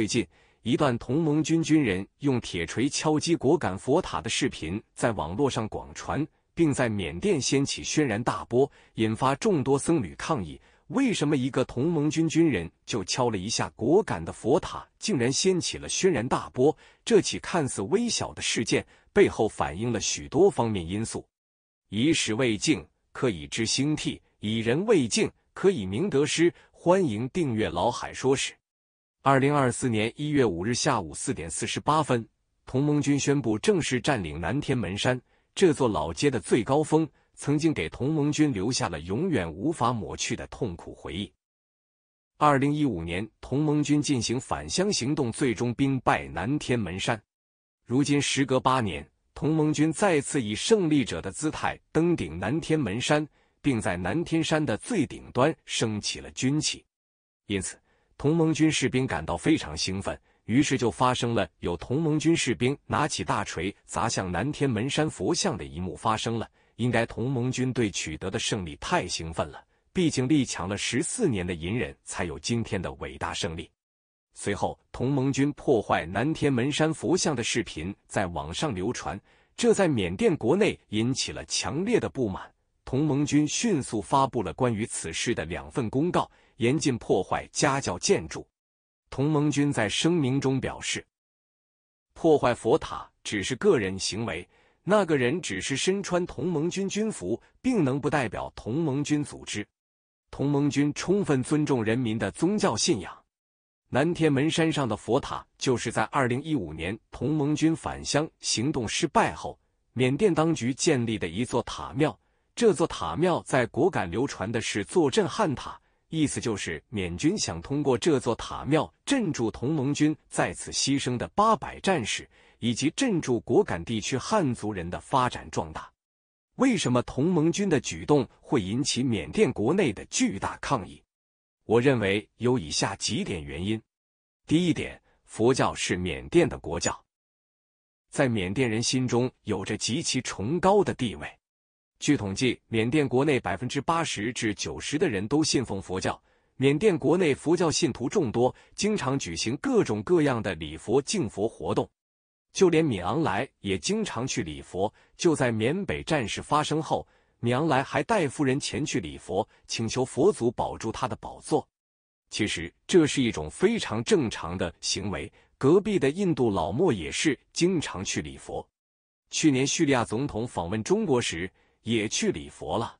最近，一段同盟军军人用铁锤敲击果敢佛塔的视频在网络上广传，并在缅甸掀起轩然大波，引发众多僧侣抗议。为什么一个同盟军军人就敲了一下果敢的佛塔，竟然掀起了轩然大波？这起看似微小的事件背后，反映了许多方面因素。以史为镜，可以知兴替；以人为镜，可以明得失。欢迎订阅老海说史。二零二四年一月五日下午四点四十八分，同盟军宣布正式占领南天门山这座老街的最高峰，曾经给同盟军留下了永远无法抹去的痛苦回忆。二零一五年，同盟军进行返乡行动，最终兵败南天门山。如今时隔八年，同盟军再次以胜利者的姿态登顶南天门山，并在南天山的最顶端升起了军旗，因此。同盟军士兵感到非常兴奋，于是就发生了有同盟军士兵拿起大锤砸向南天门山佛像的一幕。发生了，应该同盟军队取得的胜利太兴奋了，毕竟力强了十四年的隐忍才有今天的伟大胜利。随后，同盟军破坏南天门山佛像的视频在网上流传，这在缅甸国内引起了强烈的不满。同盟军迅速发布了关于此事的两份公告。严禁破坏家教建筑。同盟军在声明中表示，破坏佛塔只是个人行为，那个人只是身穿同盟军军服，并能不代表同盟军组织。同盟军充分尊重人民的宗教信仰。南天门山上的佛塔，就是在二零一五年同盟军返乡行动失败后，缅甸当局建立的一座塔庙。这座塔庙在果敢流传的是坐镇汉塔。意思就是，缅军想通过这座塔庙镇住同盟军在此牺牲的八百战士，以及镇住果敢地区汉族人的发展壮大。为什么同盟军的举动会引起缅甸国内的巨大抗议？我认为有以下几点原因：第一点，佛教是缅甸的国教，在缅甸人心中有着极其崇高的地位。据统计，缅甸国内百分之八十至九十的人都信奉佛教。缅甸国内佛教信徒众多，经常举行各种各样的礼佛敬佛活动。就连米昂莱也经常去礼佛。就在缅北战事发生后，米昂莱还带夫人前去礼佛，请求佛祖保住他的宝座。其实这是一种非常正常的行为。隔壁的印度老莫也是经常去礼佛。去年叙利亚总统访问中国时。也去礼佛了，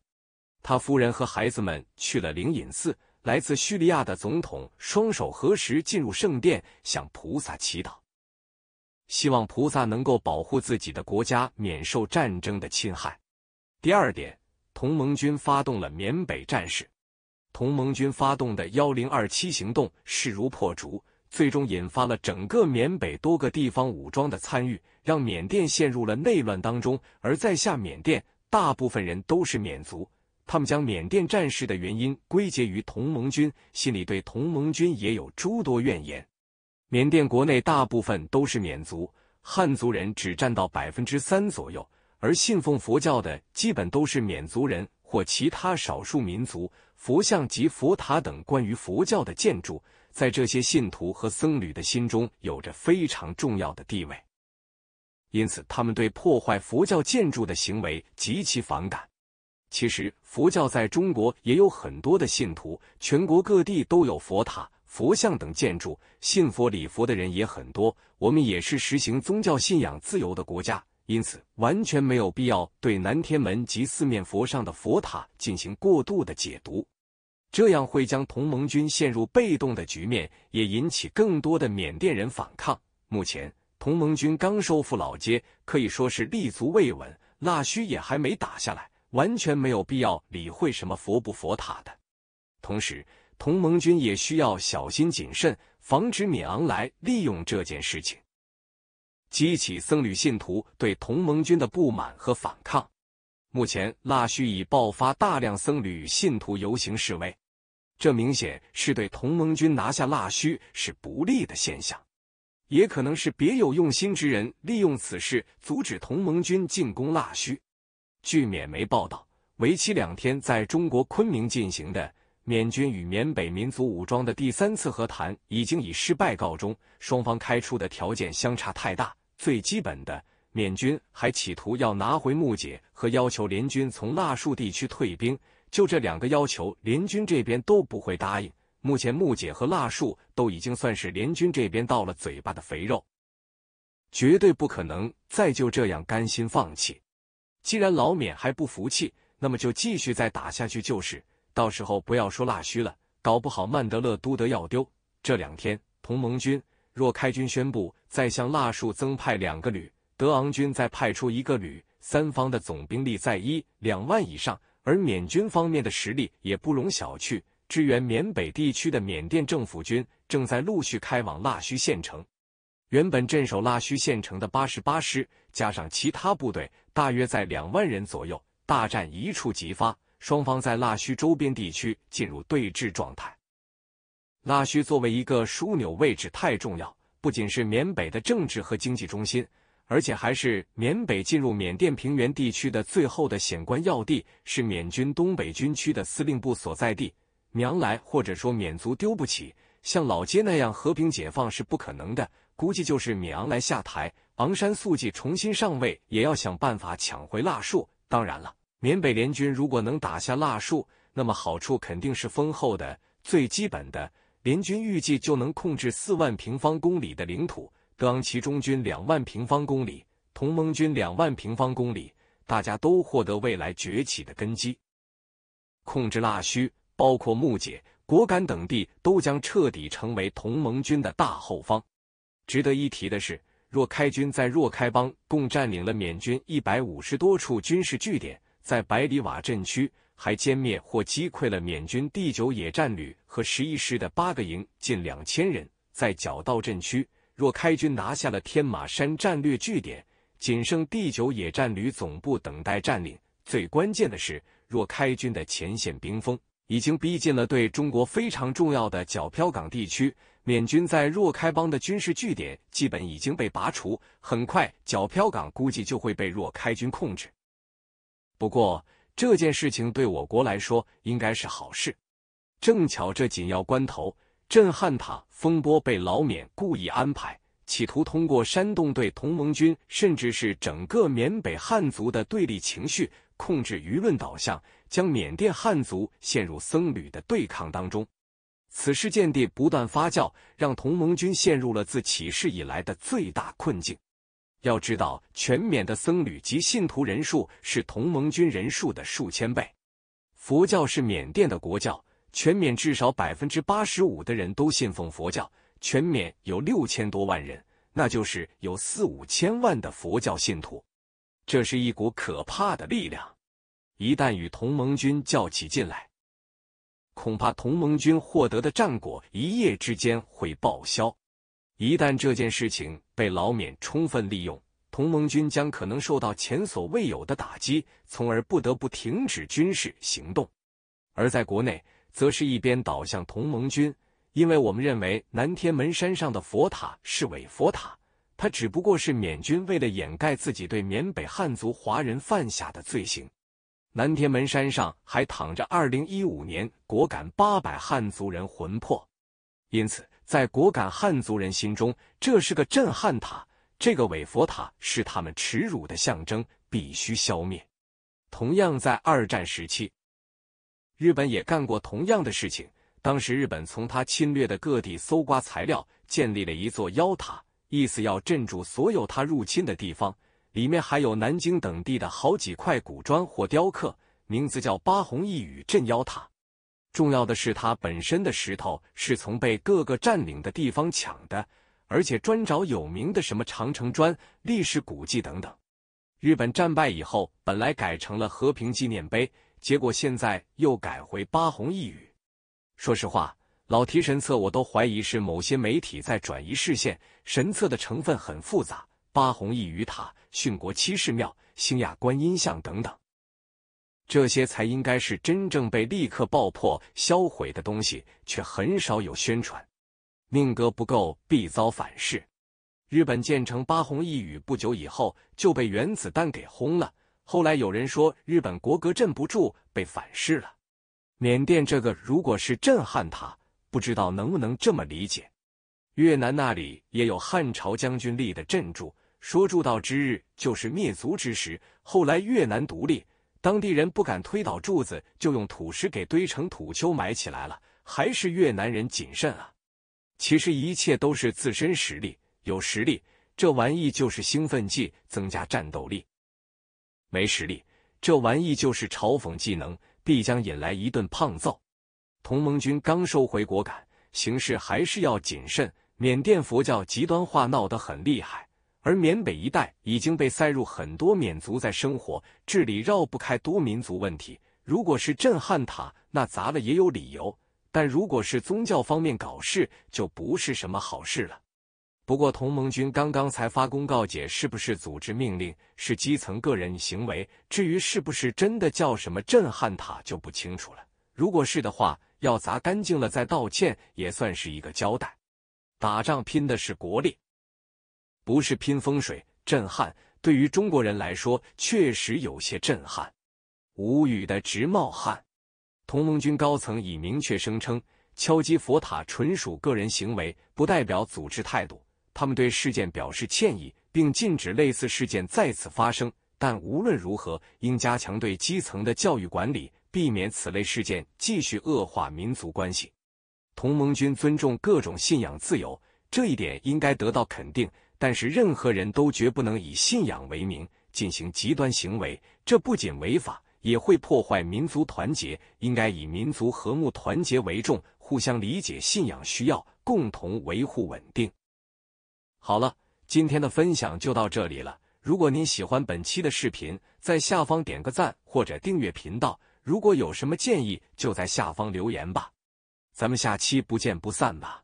他夫人和孩子们去了灵隐寺。来自叙利亚的总统双手合十进入圣殿，向菩萨祈祷，希望菩萨能够保护自己的国家免受战争的侵害。第二点，同盟军发动了缅北战事，同盟军发动的幺零二七行动势如破竹，最终引发了整个缅北多个地方武装的参与，让缅甸陷入了内乱当中。而在下缅甸。大部分人都是缅族，他们将缅甸战事的原因归结于同盟军，心里对同盟军也有诸多怨言。缅甸国内大部分都是缅族，汉族人只占到百分之三左右，而信奉佛教的基本都是缅族人或其他少数民族。佛像及佛塔等关于佛教的建筑，在这些信徒和僧侣的心中有着非常重要的地位。因此，他们对破坏佛教建筑的行为极其反感。其实，佛教在中国也有很多的信徒，全国各地都有佛塔、佛像等建筑，信佛礼佛的人也很多。我们也是实行宗教信仰自由的国家，因此完全没有必要对南天门及四面佛上的佛塔进行过度的解读，这样会将同盟军陷入被动的局面，也引起更多的缅甸人反抗。目前。同盟军刚收复老街，可以说是立足未稳，腊戌也还没打下来，完全没有必要理会什么佛不佛塔的。同时，同盟军也需要小心谨慎，防止米昂来利用这件事情，激起僧侣信徒对同盟军的不满和反抗。目前，腊戌已爆发大量僧侣信徒游行示威，这明显是对同盟军拿下腊戌是不利的现象。也可能是别有用心之人利用此事阻止同盟军进攻腊戌。据缅媒报道，为期两天在中国昆明进行的缅军与缅北民族武装的第三次和谈已经以失败告终，双方开出的条件相差太大。最基本的，缅军还企图要拿回木姐和要求联军从腊戍地区退兵，就这两个要求，联军这边都不会答应。目前木姐和腊树都已经算是联军这边到了嘴巴的肥肉，绝对不可能再就这样甘心放弃。既然老缅还不服气，那么就继续再打下去就是。到时候不要说腊虚了，搞不好曼德勒都德要丢。这两天同盟军若开军宣布再向腊树增派两个旅，德昂军再派出一个旅，三方的总兵力在一两万以上，而缅军方面的实力也不容小觑。支援缅北地区的缅甸政府军正在陆续开往腊戌县城。原本镇守腊戌县城的八十八师加上其他部队，大约在两万人左右。大战一触即发，双方在腊戌周边地区进入对峙状态。腊戌作为一个枢纽位置太重要，不仅是缅北的政治和经济中心，而且还是缅北进入缅甸平原地区的最后的险关要地，是缅军东北军区的司令部所在地。缅昂来，或者说缅族丢不起，像老街那样和平解放是不可能的。估计就是缅昂来下台，昂山素季重新上位，也要想办法抢回腊树。当然了，缅北联军如果能打下腊树，那么好处肯定是丰厚的。最基本的，联军预计就能控制四万平方公里的领土，德昂旗中军两万平方公里，同盟军两万平方公里，大家都获得未来崛起的根基，控制腊虚。包括木姐、果敢等地都将彻底成为同盟军的大后方。值得一提的是，若开军在若开邦共占领了缅军一百五十多处军事据点，在百里瓦镇区还歼灭或击溃了缅军第九野战旅和十一师的八个营，近两千人。在角道镇区，若开军拿下了天马山战略据点，仅剩第九野战旅总部等待占领。最关键的是，若开军的前线兵锋。已经逼近了对中国非常重要的皎漂港地区，缅军在若开邦的军事据点基本已经被拔除，很快皎漂港估计就会被若开军控制。不过这件事情对我国来说应该是好事。正巧这紧要关头，震撼塔风波被老缅故意安排，企图通过煽动对同盟军甚至是整个缅北汉族的对立情绪，控制舆论导向。将缅甸汉族陷入僧侣的对抗当中，此事件地不断发酵，让同盟军陷入了自起事以来的最大困境。要知道，全缅的僧侣及信徒人数是同盟军人数的数千倍。佛教是缅甸的国教，全缅至少百分之八十五的人都信奉佛教。全缅有六千多万人，那就是有四五千万的佛教信徒，这是一股可怕的力量。一旦与同盟军较起劲来，恐怕同盟军获得的战果一夜之间会报销。一旦这件事情被老缅充分利用，同盟军将可能受到前所未有的打击，从而不得不停止军事行动。而在国内，则是一边倒向同盟军，因为我们认为南天门山上的佛塔是伪佛塔，它只不过是缅军为了掩盖自己对缅北汉族华人犯下的罪行。南天门山上还躺着二零一五年果敢八百汉族人魂魄，因此在果敢汉族人心中，这是个震撼塔。这个伪佛塔是他们耻辱的象征，必须消灭。同样，在二战时期，日本也干过同样的事情。当时日本从他侵略的各地搜刮材料，建立了一座妖塔，意思要镇住所有他入侵的地方。里面还有南京等地的好几块古砖或雕刻，名字叫“八红一雨镇妖塔”。重要的是，它本身的石头是从被各个占领的地方抢的，而且专找有名的什么长城砖、历史古迹等等。日本战败以后，本来改成了和平纪念碑，结果现在又改回“八红一雨”。说实话，老提神策我都怀疑是某些媒体在转移视线。神策的成分很复杂。八弘一宇塔、殉国七世庙、星亚观音像等等，这些才应该是真正被立刻爆破销毁的东西，却很少有宣传。命格不够，必遭反噬。日本建成八弘一宇不久以后就被原子弹给轰了。后来有人说，日本国格镇不住，被反噬了。缅甸这个如果是震撼塔，不知道能不能这么理解？越南那里也有汉朝将军立的镇柱。说铸道之日就是灭族之时。后来越南独立，当地人不敢推倒柱子，就用土石给堆成土丘埋起来了。还是越南人谨慎啊！其实一切都是自身实力，有实力，这玩意就是兴奋剂，增加战斗力；没实力，这玩意就是嘲讽技能，必将引来一顿胖揍。同盟军刚收回国感，形势还是要谨慎。缅甸佛教极端化闹得很厉害。而缅北一带已经被塞入很多缅族，在生活治理绕不开多民族问题。如果是震撼塔，那砸了也有理由；但如果是宗教方面搞事，就不是什么好事了。不过同盟军刚刚才发公告，解是不是组织命令，是基层个人行为。至于是不是真的叫什么震撼塔，就不清楚了。如果是的话，要砸干净了再道歉，也算是一个交代。打仗拼的是国力。不是拼风水，震撼。对于中国人来说，确实有些震撼，无语的直冒汗。同盟军高层已明确声称，敲击佛塔纯属个人行为，不代表组织态度。他们对事件表示歉意，并禁止类似事件再次发生。但无论如何，应加强对基层的教育管理，避免此类事件继续恶化民族关系。同盟军尊重各种信仰自由，这一点应该得到肯定。但是任何人都绝不能以信仰为名进行极端行为，这不仅违法，也会破坏民族团结。应该以民族和睦团结为重，互相理解信仰需要，共同维护稳定。好了，今天的分享就到这里了。如果您喜欢本期的视频，在下方点个赞或者订阅频道。如果有什么建议，就在下方留言吧。咱们下期不见不散吧。